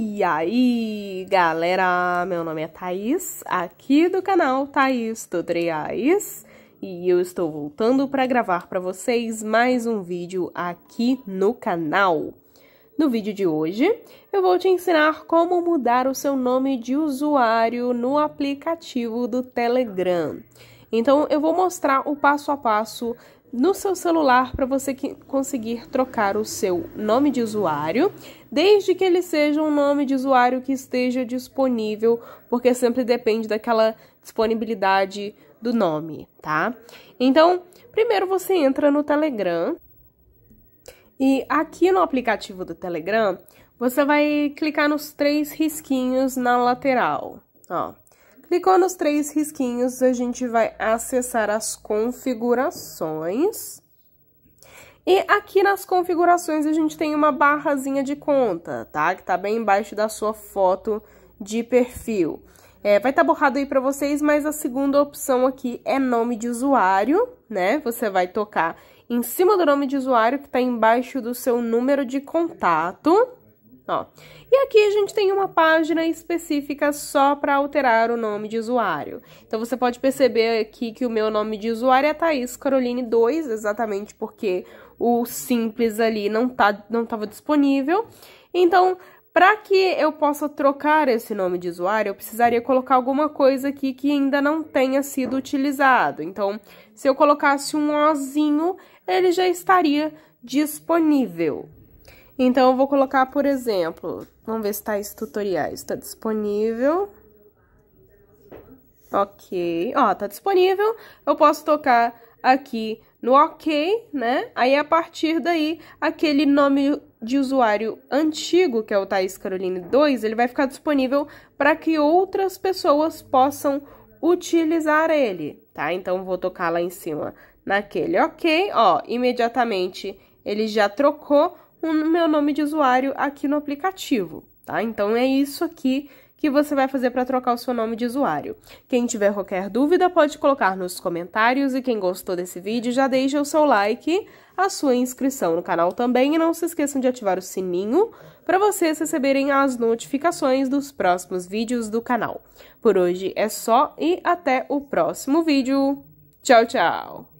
E aí, galera, meu nome é Thaís, aqui do canal Thaís Tutoriais, e eu estou voltando para gravar para vocês mais um vídeo aqui no canal. No vídeo de hoje, eu vou te ensinar como mudar o seu nome de usuário no aplicativo do Telegram. Então, eu vou mostrar o passo a passo no seu celular para você conseguir trocar o seu nome de usuário, desde que ele seja um nome de usuário que esteja disponível, porque sempre depende daquela disponibilidade do nome, tá? Então, primeiro você entra no Telegram e aqui no aplicativo do Telegram você vai clicar nos três risquinhos na lateral, ó. Clicou nos três risquinhos, a gente vai acessar as configurações. E aqui nas configurações a gente tem uma barrazinha de conta, tá? Que tá bem embaixo da sua foto de perfil. É, vai estar tá borrado aí para vocês, mas a segunda opção aqui é nome de usuário, né? Você vai tocar em cima do nome de usuário que está embaixo do seu número de contato. Ó. E aqui a gente tem uma página específica só para alterar o nome de usuário. Então você pode perceber aqui que o meu nome de usuário é Thaís Caroline 2, exatamente porque o simples ali não tá não estava disponível. Então, para que eu possa trocar esse nome de usuário, eu precisaria colocar alguma coisa aqui que ainda não tenha sido utilizado. Então, se eu colocasse um ozinho, ele já estaria disponível. Então, eu vou colocar, por exemplo, vamos ver se Tais tá esse tutorial, está disponível. Ok, ó, tá disponível, eu posso tocar aqui no ok, né? Aí, a partir daí, aquele nome de usuário antigo, que é o Thais Caroline 2, ele vai ficar disponível para que outras pessoas possam utilizar ele, tá? Então, vou tocar lá em cima naquele ok, ó, imediatamente ele já trocou o meu nome de usuário aqui no aplicativo, tá? Então é isso aqui que você vai fazer para trocar o seu nome de usuário. Quem tiver qualquer dúvida pode colocar nos comentários e quem gostou desse vídeo já deixa o seu like, a sua inscrição no canal também e não se esqueçam de ativar o sininho para vocês receberem as notificações dos próximos vídeos do canal. Por hoje é só e até o próximo vídeo. Tchau, tchau!